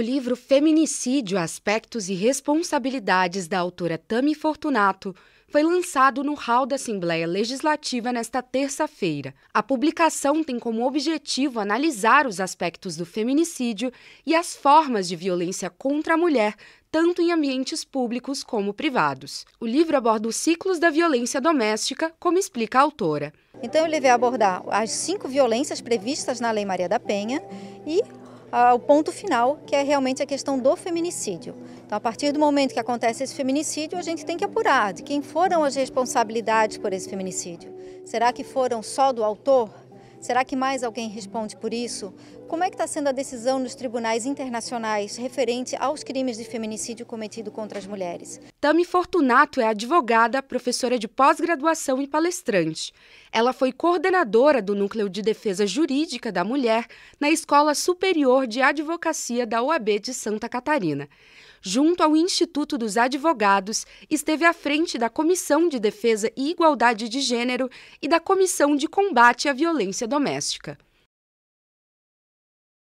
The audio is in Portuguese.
O livro Feminicídio, Aspectos e Responsabilidades da autora Tami Fortunato foi lançado no hall da Assembleia Legislativa nesta terça-feira. A publicação tem como objetivo analisar os aspectos do feminicídio e as formas de violência contra a mulher, tanto em ambientes públicos como privados. O livro aborda os ciclos da violência doméstica, como explica a autora. Então, ele vai abordar as cinco violências previstas na Lei Maria da Penha e ao ponto final, que é realmente a questão do feminicídio. Então, a partir do momento que acontece esse feminicídio, a gente tem que apurar de quem foram as responsabilidades por esse feminicídio. Será que foram só do autor? Será que mais alguém responde por isso? Como é que está sendo a decisão nos tribunais internacionais referente aos crimes de feminicídio cometido contra as mulheres? Tami Fortunato é advogada, professora de pós-graduação e palestrante. Ela foi coordenadora do Núcleo de Defesa Jurídica da Mulher na Escola Superior de Advocacia da OAB de Santa Catarina junto ao Instituto dos Advogados, esteve à frente da Comissão de Defesa e Igualdade de Gênero e da Comissão de Combate à Violência Doméstica.